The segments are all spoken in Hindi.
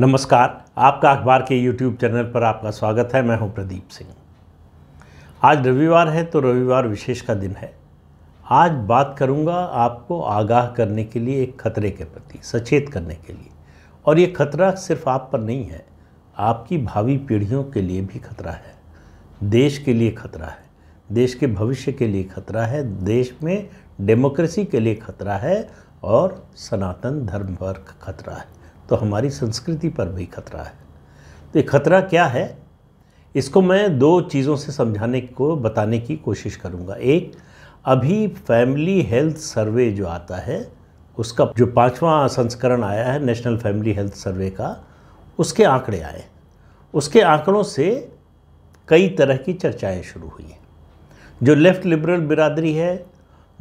नमस्कार आपका अखबार के यूट्यूब चैनल पर आपका स्वागत है मैं हूं प्रदीप सिंह आज रविवार है तो रविवार विशेष का दिन है आज बात करूंगा आपको आगाह करने के लिए एक खतरे के प्रति सचेत करने के लिए और ये खतरा सिर्फ आप पर नहीं है आपकी भावी पीढ़ियों के लिए भी खतरा है देश के लिए खतरा है देश के भविष्य के लिए खतरा है देश में डेमोक्रेसी के लिए खतरा है और सनातन धर्म पर खतरा है तो हमारी संस्कृति पर भी खतरा है तो ये खतरा क्या है इसको मैं दो चीज़ों से समझाने को बताने की कोशिश करूँगा एक अभी फैमिली हेल्थ सर्वे जो आता है उसका जो पांचवा संस्करण आया है नेशनल फैमिली हेल्थ सर्वे का उसके आंकड़े आए उसके आंकड़ों से कई तरह की चर्चाएं शुरू हुई हैं जो लेफ़्ट लिबरल बिरादरी है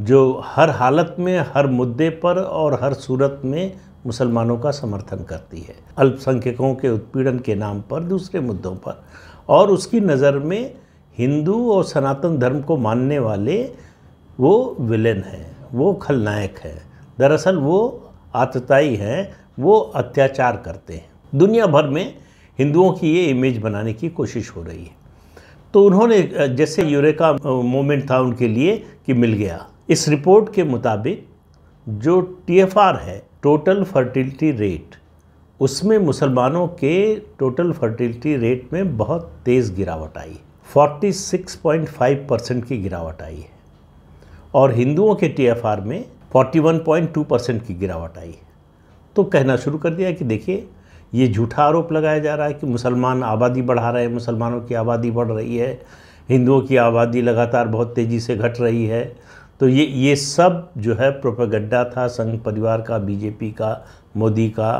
जो हर हालत में हर मुद्दे पर और हर सूरत में मुसलमानों का समर्थन करती है अल्पसंख्यकों के उत्पीड़न के नाम पर दूसरे मुद्दों पर और उसकी नज़र में हिंदू और सनातन धर्म को मानने वाले वो विलेन हैं वो खलनायक हैं दरअसल वो आतताई हैं वो अत्याचार करते हैं दुनिया भर में हिंदुओं की ये इमेज बनाने की कोशिश हो रही है तो उन्होंने जैसे यूरेका मोमेंट था उनके लिए कि मिल गया इस रिपोर्ट के मुताबिक जो टीएफआर है टोटल फर्टिलिटी रेट उसमें मुसलमानों के टोटल फर्टिलिटी रेट में बहुत तेज़ गिरावट आई 46.5 परसेंट की गिरावट आई है और हिंदुओं के टीएफआर में 41.2 परसेंट की गिरावट आई है तो कहना शुरू कर दिया कि देखिए ये झूठा आरोप लगाया जा रहा है कि मुसलमान आबादी बढ़ा रहे हैं मुसलमानों की आबादी बढ़ रही है हिंदुओं की आबादी लगातार बहुत तेज़ी से घट रही है तो ये ये सब जो है प्रोपागेंडा था संघ परिवार का बीजेपी का मोदी का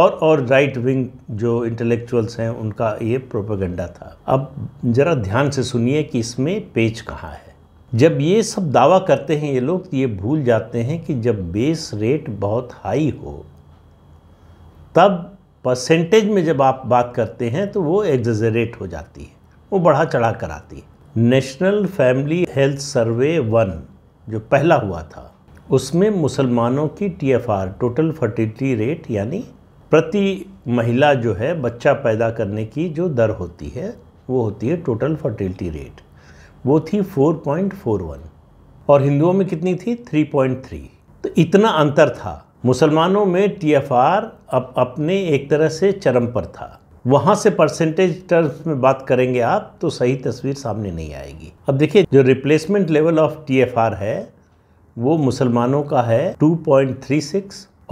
और और राइट विंग जो इंटेलेक्चुअल्स हैं उनका ये प्रोपेगंडा था अब ज़रा ध्यान से सुनिए कि इसमें पेच कहाँ है जब ये सब दावा करते हैं ये लोग ये भूल जाते हैं कि जब बेस रेट बहुत हाई हो तब परसेंटेज में जब आप बात करते हैं तो वो एग्जरेट हो जाती है वो बढ़ा चढ़ा कर आती है national family health survey one जो पहला हुआ था उसमें मुसलमानों की टीएफआर टोटल फर्टिलिटी रेट यानी प्रति महिला जो है बच्चा पैदा करने की जो दर होती है वो होती है टोटल फर्टिलिटी रेट वो थी 4.41 और हिंदुओं में कितनी थी 3.3 तो इतना अंतर था मुसलमानों में टीएफआर अब अपने एक तरह से चरम पर था वहाँ से परसेंटेज टर्म्स में बात करेंगे आप तो सही तस्वीर सामने नहीं आएगी अब देखिए जो रिप्लेसमेंट लेवल ऑफ टी है वो मुसलमानों का है 2.36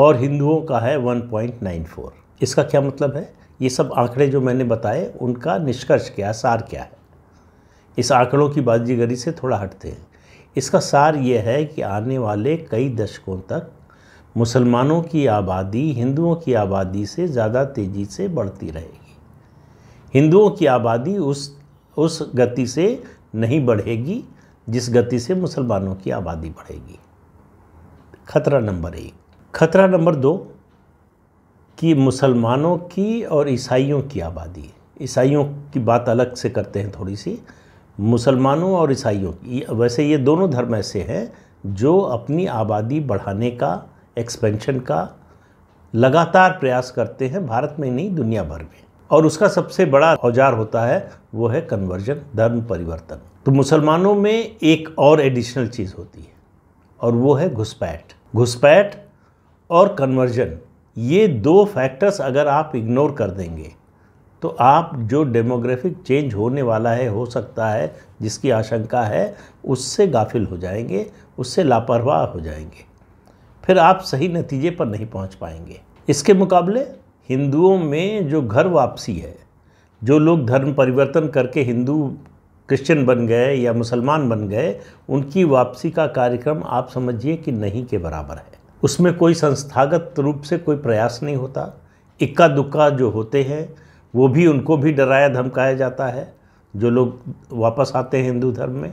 और हिंदुओं का है 1.94 इसका क्या मतलब है ये सब आंकड़े जो मैंने बताए उनका निष्कर्ष क्या सार क्या है इस आंकड़ों की बाजीगरी से थोड़ा हटते हैं इसका सार ये है कि आने वाले कई दशकों तक मुसलमानों की आबादी हिंदुओं की आबादी से ज़्यादा तेज़ी से बढ़ती रहेगी हिंदुओं की आबादी उस उस गति से नहीं बढ़ेगी जिस गति से मुसलमानों की आबादी बढ़ेगी खतरा नंबर एक खतरा नंबर दो कि मुसलमानों की और ईसाइयों की आबादी ईसाइयों की बात अलग से करते हैं थोड़ी सी मुसलमानों और ईसाइयों की वैसे ये दोनों धर्म ऐसे हैं जो अपनी आबादी बढ़ाने का एक्सपेंशन का लगातार प्रयास करते हैं भारत में नहीं दुनिया भर में और उसका सबसे बड़ा औजार होता है वो है कन्वर्जन धर्म परिवर्तन तो मुसलमानों में एक और एडिशनल चीज़ होती है और वो है घुसपैठ घुसपैठ और कन्वर्जन ये दो फैक्टर्स अगर आप इग्नोर कर देंगे तो आप जो डेमोग्राफिक चेंज होने वाला है हो सकता है जिसकी आशंका है उससे गाफिल हो जाएंगे उससे लापरवाह हो जाएंगे फिर आप सही नतीजे पर नहीं पहुंच पाएंगे इसके मुकाबले हिंदुओं में जो घर वापसी है जो लोग धर्म परिवर्तन करके हिंदू क्रिश्चियन बन गए या मुसलमान बन गए उनकी वापसी का कार्यक्रम आप समझिए कि नहीं के बराबर है उसमें कोई संस्थागत रूप से कोई प्रयास नहीं होता इक्का दुक्का जो होते हैं वो भी उनको भी डराया धमकाया जाता है जो लोग वापस आते हैं हिंदू धर्म में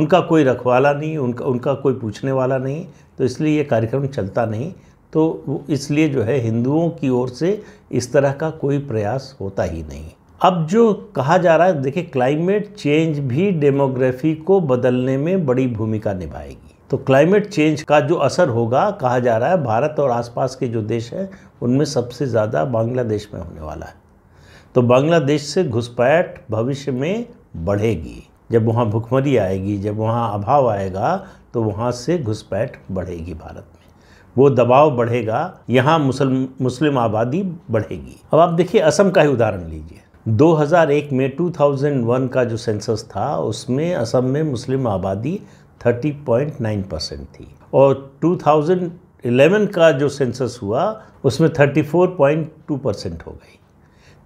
उनका कोई रखवाला नहीं उनका उनका कोई पूछने वाला नहीं तो इसलिए ये कार्यक्रम चलता नहीं तो इसलिए जो है हिंदुओं की ओर से इस तरह का कोई प्रयास होता ही नहीं अब जो कहा जा रहा है देखिए क्लाइमेट चेंज भी डेमोग्राफी को बदलने में बड़ी भूमिका निभाएगी तो क्लाइमेट चेंज का जो असर होगा कहा जा रहा है भारत और आसपास के जो देश हैं उनमें सबसे ज़्यादा बांग्लादेश में होने वाला है तो बांग्लादेश से घुसपैठ भविष्य में बढ़ेगी जब वहाँ भुखमरी आएगी जब वहाँ अभाव आएगा तो वहाँ से घुसपैठ बढ़ेगी भारत में वो दबाव बढ़ेगा यहाँ मुसल मुस्लिम आबादी बढ़ेगी अब आप देखिए असम का ही उदाहरण लीजिए 2001 में 2001 का जो सेंसस था उसमें असम में मुस्लिम आबादी 30.9 परसेंट थी और 2011 का जो सेंसस हुआ उसमें 34.2 परसेंट हो गई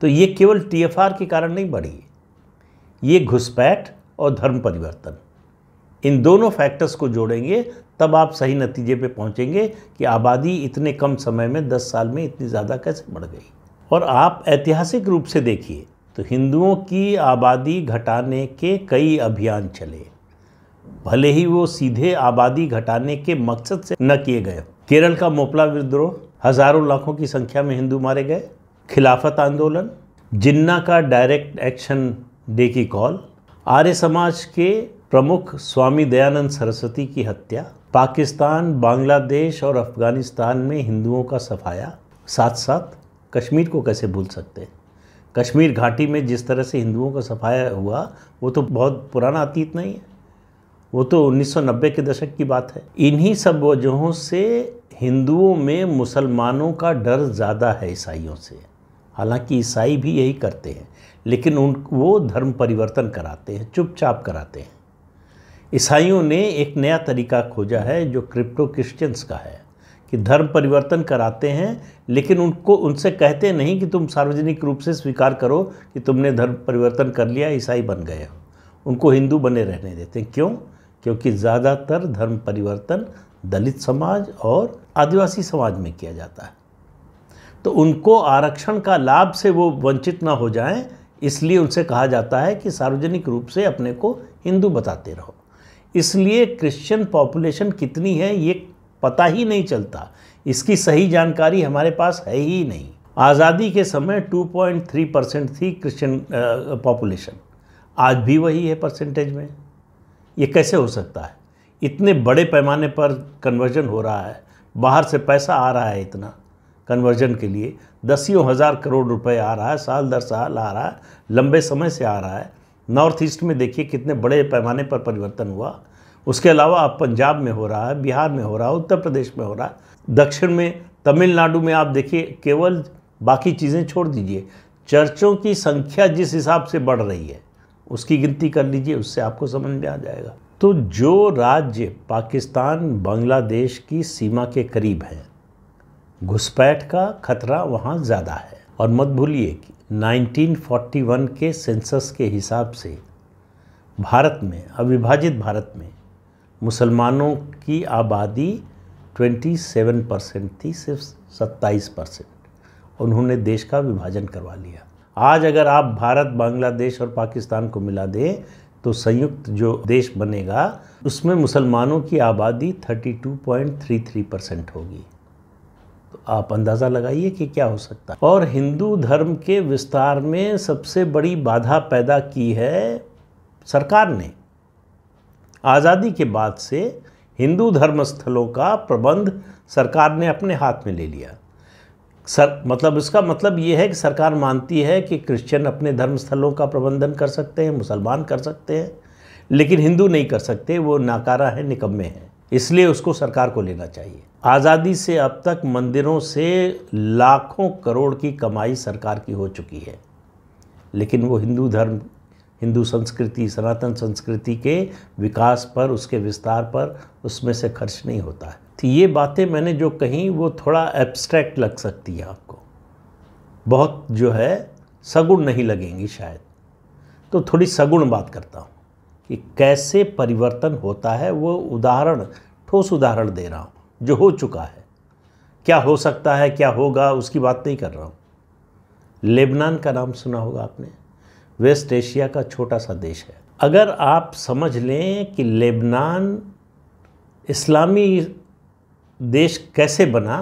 तो ये केवल टीएफआर के कारण नहीं बढ़ी ये घुसपैठ और धर्म परिवर्तन इन दोनों फैक्टर्स को जोड़ेंगे तब आप सही नतीजे पे पहुंचेंगे कि आबादी इतने कम समय में 10 साल में इतनी ज़्यादा कैसे बढ़ गई और आप ऐतिहासिक रूप से देखिए तो हिंदुओं की आबादी घटाने के कई अभियान चले भले ही वो सीधे आबादी घटाने के मकसद से न किए गए केरल का मोपला विद्रोह हजारों लाखों की संख्या में हिंदू मारे गए खिलाफत आंदोलन जिन्ना का डायरेक्ट एक्शन डे की कॉल आर्य समाज के प्रमुख स्वामी दयानंद सरस्वती की हत्या पाकिस्तान बांग्लादेश और अफ़गानिस्तान में हिंदुओं का सफाया साथ साथ कश्मीर को कैसे भूल सकते हैं कश्मीर घाटी में जिस तरह से हिंदुओं का सफाया हुआ वो तो बहुत पुराना अतीत नहीं है वो तो 1990 के दशक की बात है इन्हीं सब वजहों से हिंदुओं में मुसलमानों का डर ज़्यादा है ईसाइयों से हालांकि ईसाई भी यही करते हैं लेकिन उन वो धर्म परिवर्तन कराते हैं चुपचाप कराते हैं ईसाइयों ने एक नया तरीका खोजा है जो क्रिप्टो क्रिश्चियंस का है कि धर्म परिवर्तन कराते हैं लेकिन उनको उनसे कहते नहीं कि तुम सार्वजनिक रूप से स्वीकार करो कि तुमने धर्म परिवर्तन कर लिया ईसाई बन गए हो उनको हिंदू बने रहने देते हैं क्यों क्योंकि ज़्यादातर धर्म परिवर्तन दलित समाज और आदिवासी समाज में किया जाता है तो उनको आरक्षण का लाभ से वो वंचित ना हो जाएं इसलिए उनसे कहा जाता है कि सार्वजनिक रूप से अपने को हिंदू बताते रहो इसलिए क्रिश्चियन पॉपुलेशन कितनी है ये पता ही नहीं चलता इसकी सही जानकारी हमारे पास है ही नहीं आज़ादी के समय 2.3 परसेंट थी क्रिश्चियन पॉपुलेशन आज भी वही है परसेंटेज में ये कैसे हो सकता है इतने बड़े पैमाने पर कन्वर्जन हो रहा है बाहर से पैसा आ रहा है इतना कन्वर्जन के लिए दसियों हज़ार करोड़ रुपए आ रहा है साल दर साल आ रहा है लंबे समय से आ रहा है नॉर्थ ईस्ट में देखिए कितने बड़े पैमाने पर परिवर्तन हुआ उसके अलावा आप पंजाब में हो रहा है बिहार में हो रहा है उत्तर प्रदेश में हो रहा है दक्षिण में तमिलनाडु में आप देखिए केवल बाकी चीज़ें छोड़ दीजिए चर्चों की संख्या जिस हिसाब से बढ़ रही है उसकी गिनती कर लीजिए उससे आपको समझ में आ जाएगा तो जो राज्य पाकिस्तान बांग्लादेश की सीमा के करीब हैं घुसपैठ का खतरा वहाँ ज़्यादा है और मत भूलिए कि 1941 के सेंसस के हिसाब से भारत में अविभाजित भारत में मुसलमानों की आबादी 27 परसेंट थी सिर्फ 27 परसेंट उन्होंने देश का विभाजन करवा लिया आज अगर आप भारत बांग्लादेश और पाकिस्तान को मिला दें तो संयुक्त जो देश बनेगा उसमें मुसलमानों की आबादी 32.33 परसेंट होगी आप अंदाज़ा लगाइए कि क्या हो सकता है और हिंदू धर्म के विस्तार में सबसे बड़ी बाधा पैदा की है सरकार ने आज़ादी के बाद से हिंदू धर्म स्थलों का प्रबंध सरकार ने अपने हाथ में ले लिया सर मतलब इसका मतलब ये है कि सरकार मानती है कि क्रिश्चियन अपने धर्म स्थलों का प्रबंधन कर सकते हैं मुसलमान कर सकते हैं लेकिन हिंदू नहीं कर सकते वो नाकारा है निकम्मे हैं इसलिए उसको सरकार को लेना चाहिए आज़ादी से अब तक मंदिरों से लाखों करोड़ की कमाई सरकार की हो चुकी है लेकिन वो हिंदू धर्म हिंदू संस्कृति सनातन संस्कृति के विकास पर उसके विस्तार पर उसमें से खर्च नहीं होता है तो ये बातें मैंने जो कहीं वो थोड़ा एब्स्ट्रैक्ट लग सकती है आपको बहुत जो है सगुण नहीं लगेंगी शायद तो थोड़ी सगुण बात करता हूँ कि कैसे परिवर्तन होता है वो उदाहरण ठोस उदाहरण दे रहा हूँ जो हो चुका है क्या हो सकता है क्या होगा उसकी बात नहीं कर रहा हूँ लेबनान का नाम सुना होगा आपने वेस्ट एशिया का छोटा सा देश है अगर आप समझ लें कि लेबनान इस्लामी देश कैसे बना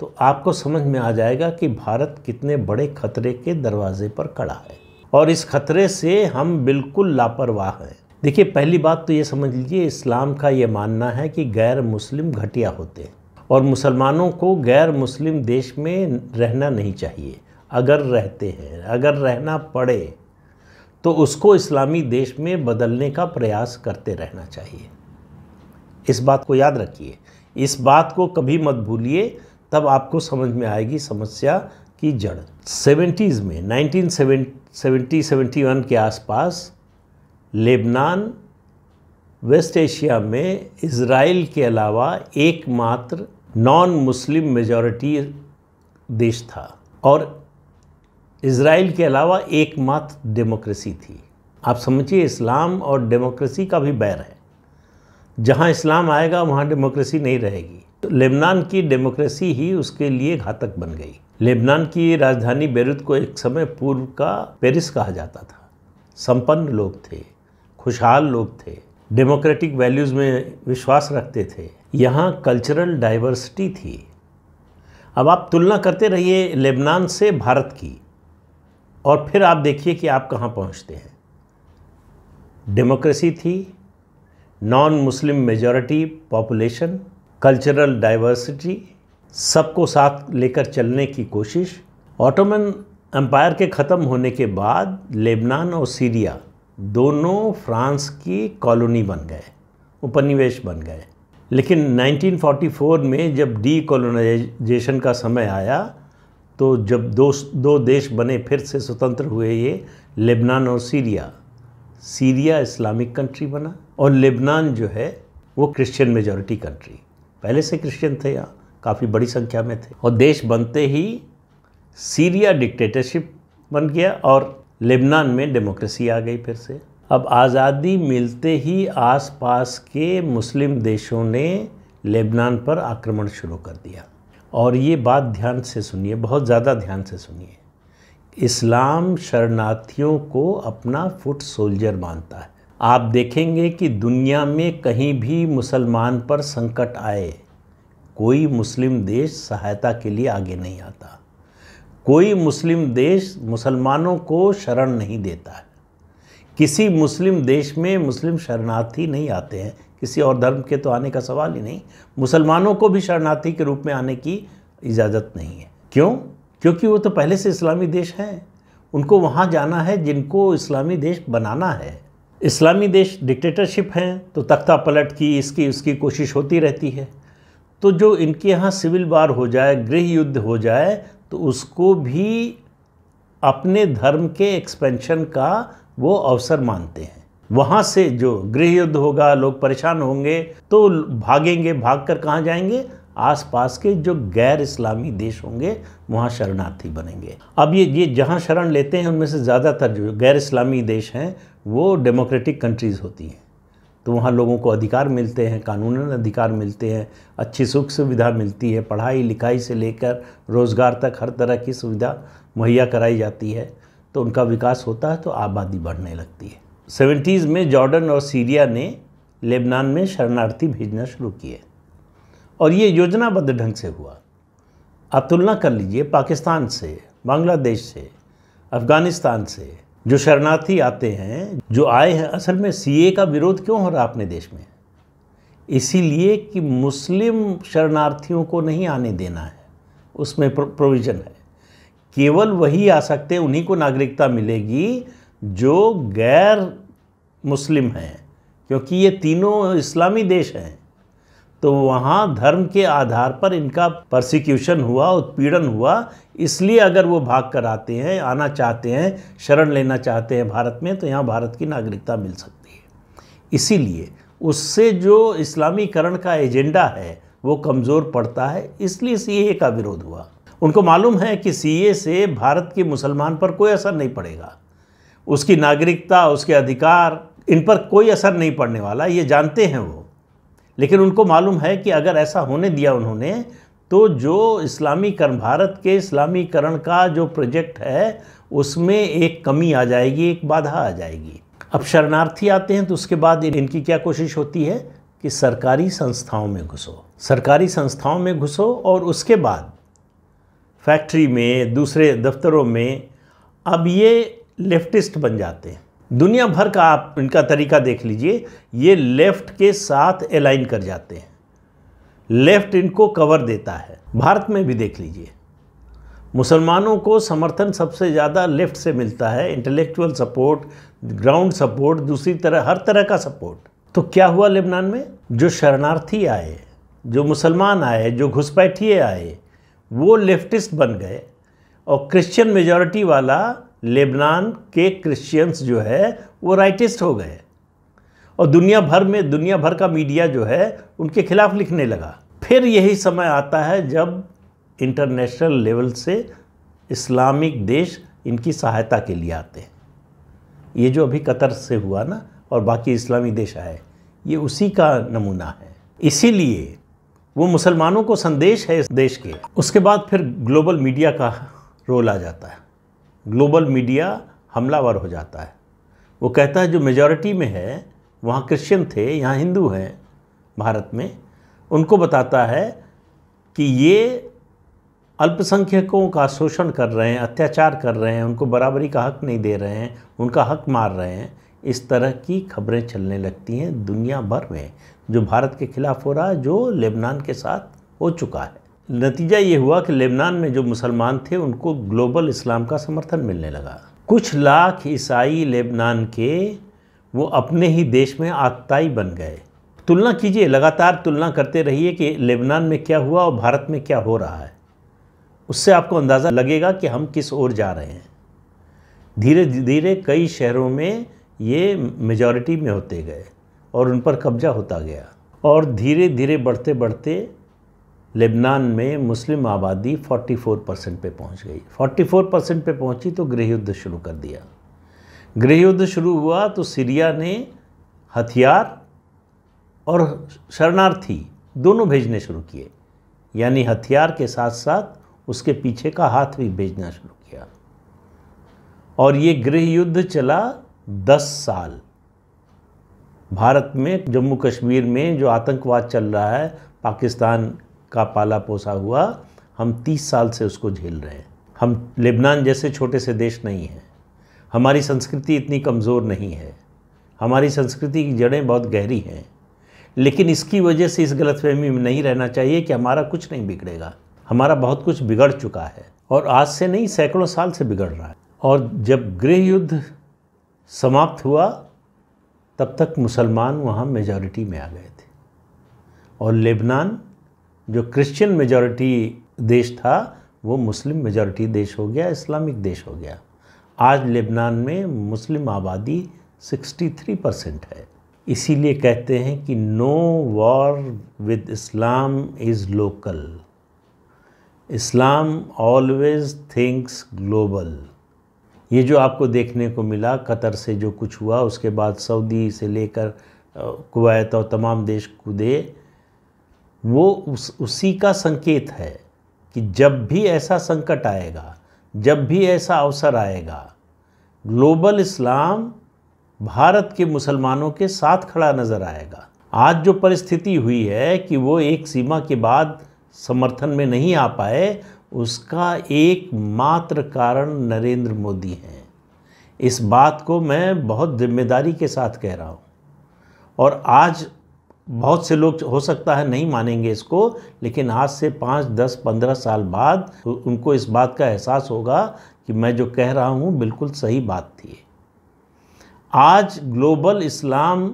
तो आपको समझ में आ जाएगा कि भारत कितने बड़े खतरे के दरवाजे पर खड़ा है और इस खतरे से हम बिल्कुल लापरवाह हैं देखिए पहली बात तो ये समझ लीजिए इस्लाम का ये मानना है कि गैर मुस्लिम घटिया होते हैं और मुसलमानों को गैर मुस्लिम देश में रहना नहीं चाहिए अगर रहते हैं अगर रहना पड़े तो उसको इस्लामी देश में बदलने का प्रयास करते रहना चाहिए इस बात को याद रखिए इस बात को कभी मत भूलिए तब आपको समझ में आएगी समस्या की जड़ सेवेंटीज़ में नाइनटीन सेवेंटी सेवेंटी वन के आसपास लेबनान वेस्ट एशिया में इसराइल के अलावा एकमात्र नॉन मुस्लिम मेजॉरिटी देश था और इसराइल के अलावा एकमात्र डेमोक्रेसी थी आप समझिए इस्लाम और डेमोक्रेसी का भी बैर है जहाँ इस्लाम आएगा वहाँ डेमोक्रेसी नहीं रहेगी तो लेबनान की डेमोक्रेसी ही उसके लिए घातक बन गई लेबनान की राजधानी बेरुत को एक समय पूर्व का पेरिस कहा जाता था संपन्न लोग थे खुशहाल लोग थे डेमोक्रेटिक वैल्यूज़ में विश्वास रखते थे यहाँ कल्चरल डाइवर्सिटी थी अब आप तुलना करते रहिए लेबनान से भारत की और फिर आप देखिए कि आप कहाँ पहुँचते हैं डेमोक्रेसी थी non Muslim majority population cultural diversity सबको साथ लेकर चलने की कोशिश ऑटोमन एम्पायर के ख़त्म होने के बाद लेबनान और सीरिया दोनों फ्रांस की कॉलोनी बन गए उपनिवेश बन गए लेकिन 1944 में जब डी कॉलोनाइजेशन का समय आया तो जब दो दो देश बने फिर से स्वतंत्र हुए ये लेबनान और सीरिया सीरिया इस्लामिक कंट्री बना और लेबनान जो है वो क्रिश्चियन मेजॉरिटी कंट्री पहले से क्रिश्चियन थे यहाँ काफ़ी बड़ी संख्या में थे और देश बनते ही सीरिया डिक्टेटरशिप बन गया और लेबनान में डेमोक्रेसी आ गई फिर से अब आज़ादी मिलते ही आसपास के मुस्लिम देशों ने लेबनान पर आक्रमण शुरू कर दिया और ये बात ध्यान से सुनिए बहुत ज़्यादा ध्यान से सुनिए इस्लाम शरणार्थियों को अपना फुट सोल्जर मानता है आप देखेंगे कि दुनिया में कहीं भी मुसलमान पर संकट आए कोई मुस्लिम देश सहायता के लिए आगे नहीं आता कोई मुस्लिम देश मुसलमानों को शरण नहीं देता है किसी मुस्लिम देश में मुस्लिम शरणार्थी नहीं आते हैं किसी और धर्म के तो आने का सवाल ही नहीं मुसलमानों को भी शरणार्थी के रूप में आने की इजाज़त नहीं है क्यों क्योंकि वो तो पहले से इस्लामी देश हैं उनको वहाँ जाना है जिनको इस्लामी देश बनाना है इस्लामी देश डिक्टेटरशिप हैं तो तख्ता पलट की इसकी उसकी कोशिश होती रहती है तो जो इनके यहाँ सिविल वार हो जाए गृह युद्ध हो जाए तो उसको भी अपने धर्म के एक्सपेंशन का वो अवसर मानते हैं वहाँ से जो गृह युद्ध होगा लोग परेशान होंगे तो भागेंगे भाग कर कहाँ जाएंगे आसपास के जो गैर इस्लामी देश होंगे वहाँ शरणार्थी बनेंगे अब ये ये जहाँ शरण लेते हैं उनमें से ज़्यादातर जो गैर इस्लामी देश हैं वो डेमोक्रेटिक कंट्रीज़ होती हैं तो वहाँ लोगों को अधिकार मिलते हैं कानूनन अधिकार मिलते हैं अच्छी सुख सुविधा मिलती है पढ़ाई लिखाई से लेकर रोज़गार तक हर तरह की सुविधा मुहैया कराई जाती है तो उनका विकास होता है तो आबादी बढ़ने लगती है सेवेंटीज़ में जॉर्डन और सीरिया ने लेबनान में शरणार्थी भेजना शुरू किए और ये योजनाबद्ध ढंग से हुआ आप तुलना कर लीजिए पाकिस्तान से बांग्लादेश से अफ़गानिस्तान से जो शरणार्थी आते हैं जो आए हैं असल में सीए का विरोध क्यों हो रहा अपने देश में इसीलिए कि मुस्लिम शरणार्थियों को नहीं आने देना है उसमें प्रोविज़न है केवल वही आ सकते हैं उन्हीं को नागरिकता मिलेगी जो गैर मुस्लिम हैं क्योंकि ये तीनों इस्लामी देश हैं तो वहाँ धर्म के आधार पर इनका प्रोसिक्यूशन हुआ उत्पीड़न हुआ इसलिए अगर वो भाग कर आते हैं आना चाहते हैं शरण लेना चाहते हैं भारत में तो यहाँ भारत की नागरिकता मिल सकती है इसीलिए उससे जो इस्लामीकरण का एजेंडा है वो कमज़ोर पड़ता है इसलिए सी का विरोध हुआ उनको मालूम है कि सी से भारत के मुसलमान पर कोई असर नहीं पड़ेगा उसकी नागरिकता उसके अधिकार इन पर कोई असर नहीं पड़ने वाला ये जानते हैं वो लेकिन उनको मालूम है कि अगर ऐसा होने दिया उन्होंने तो जो इस्लामीकरण भारत के इस्लामीकरण का जो प्रोजेक्ट है उसमें एक कमी आ जाएगी एक बाधा आ जाएगी अब शरणार्थी आते हैं तो उसके बाद इनकी क्या कोशिश होती है कि सरकारी संस्थाओं में घुसो सरकारी संस्थाओं में घुसो और उसके बाद फैक्ट्री में दूसरे दफ्तरों में अब ये लेफ्टिस्ट बन जाते हैं दुनिया भर का आप इनका तरीका देख लीजिए ये लेफ़्ट के साथ अलाइन कर जाते हैं लेफ़्ट इनको कवर देता है भारत में भी देख लीजिए मुसलमानों को समर्थन सबसे ज़्यादा लेफ़्ट से मिलता है इंटेलेक्चुअल सपोर्ट ग्राउंड सपोर्ट दूसरी तरह हर तरह का सपोर्ट तो क्या हुआ लेबनान में जो शरणार्थी आए जो मुसलमान आए जो घुसपैठिए आए वो लेफ्टिस्ट बन गए और क्रिश्चियन मेजॉरिटी वाला लेबनान के क्रिश्चियंस जो है वो राइटिस्ट हो गए और दुनिया भर में दुनिया भर का मीडिया जो है उनके खिलाफ लिखने लगा फिर यही समय आता है जब इंटरनेशनल लेवल से इस्लामिक देश इनकी सहायता के लिए आते हैं ये जो अभी कतर से हुआ ना और बाकी इस्लामी देश आए ये उसी का नमूना है इसीलिए वो मुसलमानों को संदेश है इस देश के उसके बाद फिर ग्लोबल मीडिया का रोल आ जाता है ग्लोबल मीडिया हमलावर हो जाता है वो कहता है जो मेजॉरिटी में है वहाँ क्रिश्चियन थे यहाँ हिंदू हैं भारत में उनको बताता है कि ये अल्पसंख्यकों का शोषण कर रहे हैं अत्याचार कर रहे हैं उनको बराबरी का हक नहीं दे रहे हैं उनका हक मार रहे हैं इस तरह की खबरें चलने लगती हैं दुनिया भर में जो भारत के खिलाफ हो रहा है जो लेबनान के साथ हो चुका है नतीजा ये हुआ कि लेबनान में जो मुसलमान थे उनको ग्लोबल इस्लाम का समर्थन मिलने लगा कुछ लाख ईसाई लेबनान के वो अपने ही देश में आताई बन गए तुलना कीजिए लगातार तुलना करते रहिए कि लेबनान में क्या हुआ और भारत में क्या हो रहा है उससे आपको अंदाज़ा लगेगा कि हम किस ओर जा रहे हैं धीरे धीरे कई शहरों में ये मेजॉरिटी में होते गए और उन पर कब्जा होता गया और धीरे धीरे बढ़ते बढ़ते लेबनान में मुस्लिम आबादी 44 परसेंट पर पहुँच गई 44 परसेंट पर पहुँची तो गृह युद्ध शुरू कर दिया गृह युद्ध शुरू हुआ तो सीरिया ने हथियार और शरणार्थी दोनों भेजने शुरू किए यानी हथियार के साथ साथ उसके पीछे का हाथ भी भेजना शुरू किया और ये गृह युद्ध चला दस साल भारत में जम्मू कश्मीर में जो आतंकवाद चल रहा है पाकिस्तान का पाला पोसा हुआ हम तीस साल से उसको झेल रहे हैं हम लेबनान जैसे छोटे से देश नहीं हैं हमारी संस्कृति इतनी कमज़ोर नहीं है हमारी संस्कृति की जड़ें बहुत गहरी हैं लेकिन इसकी वजह से इस गलतफहमी में नहीं रहना चाहिए कि हमारा कुछ नहीं बिगड़ेगा हमारा बहुत कुछ बिगड़ चुका है और आज से नहीं सैकड़ों साल से बिगड़ रहा है और जब गृह युद्ध समाप्त हुआ तब तक मुसलमान वहाँ मेजॉरिटी में आ गए थे और लेबनान जो क्रिश्चियन मेजॉरिटी देश था वो मुस्लिम मेजॉरिटी देश हो गया इस्लामिक देश हो गया आज लेबनान में मुस्लिम आबादी 63 परसेंट है इसीलिए कहते हैं कि no war with Islam is local Islam always thinks global ये जो आपको देखने को मिला कतर से जो कुछ हुआ उसके बाद सऊदी से लेकर कुवैत और तमाम देश कूदे वो उस उसी का संकेत है कि जब भी ऐसा संकट आएगा जब भी ऐसा अवसर आएगा ग्लोबल इस्लाम भारत के मुसलमानों के साथ खड़ा नज़र आएगा आज जो परिस्थिति हुई है कि वो एक सीमा के बाद समर्थन में नहीं आ पाए उसका एकमात्र कारण नरेंद्र मोदी हैं इस बात को मैं बहुत जिम्मेदारी के साथ कह रहा हूँ और आज बहुत से लोग हो सकता है नहीं मानेंगे इसको लेकिन आज से पाँच दस पंद्रह साल बाद उनको इस बात का एहसास होगा कि मैं जो कह रहा हूँ बिल्कुल सही बात थी आज ग्लोबल इस्लाम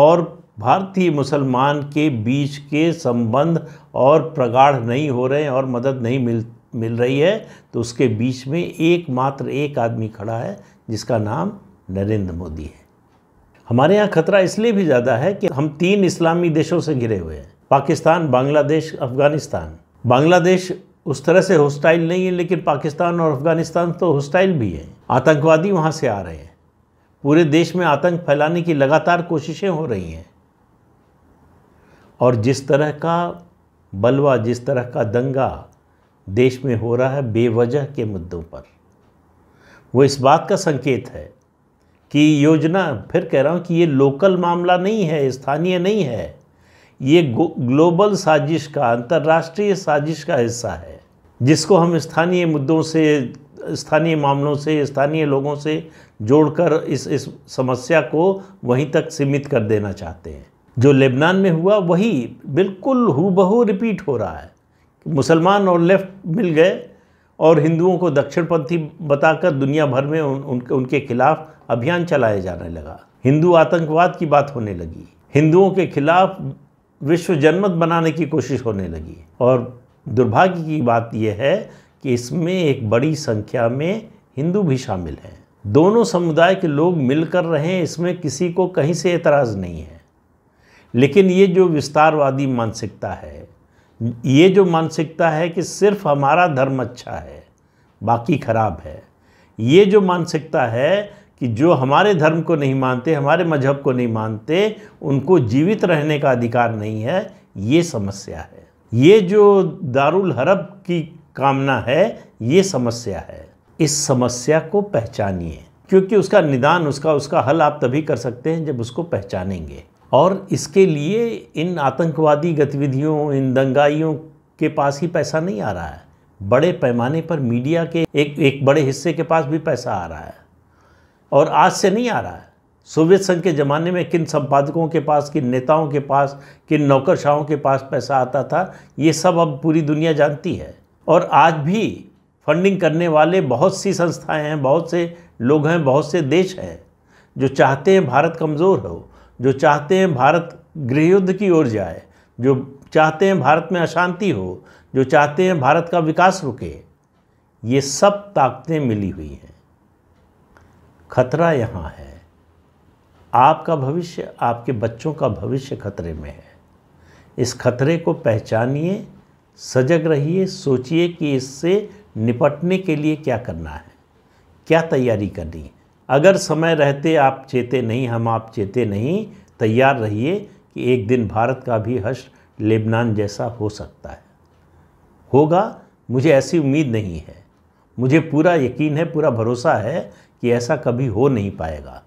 और भारतीय मुसलमान के बीच के संबंध और प्रगाढ़ नहीं हो रहे हैं और मदद नहीं मिल मिल रही है तो उसके बीच में एकमात्र एक आदमी खड़ा है जिसका नाम नरेंद्र मोदी है हमारे यहाँ खतरा इसलिए भी ज़्यादा है कि हम तीन इस्लामी देशों से घिरे हुए हैं पाकिस्तान बांग्लादेश अफगानिस्तान बांग्लादेश उस तरह से होस्टाइल नहीं है लेकिन पाकिस्तान और अफगानिस्तान तो होस्टाइल भी हैं आतंकवादी वहाँ से आ रहे हैं पूरे देश में आतंक फैलाने की लगातार कोशिशें हो रही हैं और जिस तरह का बलवा जिस तरह का दंगा देश में हो रहा है बेवजह के मुद्दों पर वो इस बात का संकेत है कि योजना फिर कह रहा हूँ कि ये लोकल मामला नहीं है स्थानीय नहीं है ये ग्लोबल साजिश का अंतर्राष्ट्रीय साजिश का हिस्सा है जिसको हम स्थानीय मुद्दों से स्थानीय मामलों से स्थानीय लोगों से जोड़कर इस इस समस्या को वहीं तक सीमित कर देना चाहते हैं जो लेबनान में हुआ वही बिल्कुल बहू रिपीट हो रहा है मुसलमान और लेफ्ट मिल गए और हिंदुओं को दक्षिणपंथी बताकर दुनिया भर में उन, उनके उनके खिलाफ अभियान चलाया जाने लगा हिंदू आतंकवाद की बात होने लगी हिंदुओं के खिलाफ विश्व जनमत बनाने की कोशिश होने लगी और दुर्भाग्य की बात यह है कि इसमें एक बड़ी संख्या में हिंदू भी शामिल हैं दोनों समुदाय के लोग मिलकर रहे इसमें किसी को कहीं से एतराज़ नहीं है लेकिन ये जो विस्तारवादी मानसिकता है ये जो मानसिकता है कि सिर्फ हमारा धर्म अच्छा है बाकी खराब है ये जो मानसिकता है कि जो हमारे धर्म को नहीं मानते हमारे मजहब को नहीं मानते उनको जीवित रहने का अधिकार नहीं है ये समस्या है ये जो दारुल हरब की कामना है ये समस्या है इस समस्या को पहचानिए क्योंकि उसका निदान उसका उसका हल आप तभी कर सकते हैं जब उसको पहचानेंगे और इसके लिए इन आतंकवादी गतिविधियों इन दंगाइयों के पास ही पैसा नहीं आ रहा है बड़े पैमाने पर मीडिया के एक एक बड़े हिस्से के पास भी पैसा आ रहा है और आज से नहीं आ रहा है सोवियत संघ के ज़माने में किन संपादकों के पास किन नेताओं के पास किन नौकरशाहों के पास पैसा आता था ये सब अब पूरी दुनिया जानती है और आज भी फंडिंग करने वाले बहुत सी संस्थाएं हैं बहुत से लोग हैं बहुत से देश हैं जो चाहते हैं भारत कमज़ोर हो जो चाहते हैं भारत गृहयुद्ध की ओर जाए जो चाहते हैं भारत में अशांति हो जो चाहते हैं भारत का विकास रुके ये सब ताकतें मिली हुई हैं खतरा यहाँ है आपका भविष्य आपके बच्चों का भविष्य खतरे में है इस खतरे को पहचानिए सजग रहिए सोचिए कि इससे निपटने के लिए क्या करना है क्या तैयारी करनी है अगर समय रहते आप चेते नहीं हम आप चेते नहीं तैयार रहिए कि एक दिन भारत का भी हर्ष लेबनान जैसा हो सकता है होगा मुझे ऐसी उम्मीद नहीं है मुझे पूरा यकीन है पूरा भरोसा है कि ऐसा कभी हो नहीं पाएगा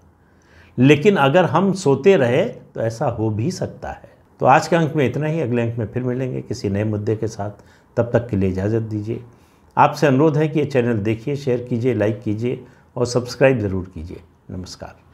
लेकिन अगर हम सोते रहे तो ऐसा हो भी सकता है तो आज के अंक में इतना ही अगले अंक में फिर मिलेंगे किसी नए मुद्दे के साथ तब तक के लिए इजाज़त दीजिए आपसे अनुरोध है कि ये चैनल देखिए शेयर कीजिए लाइक कीजिए और सब्सक्राइब ज़रूर कीजिए नमस्कार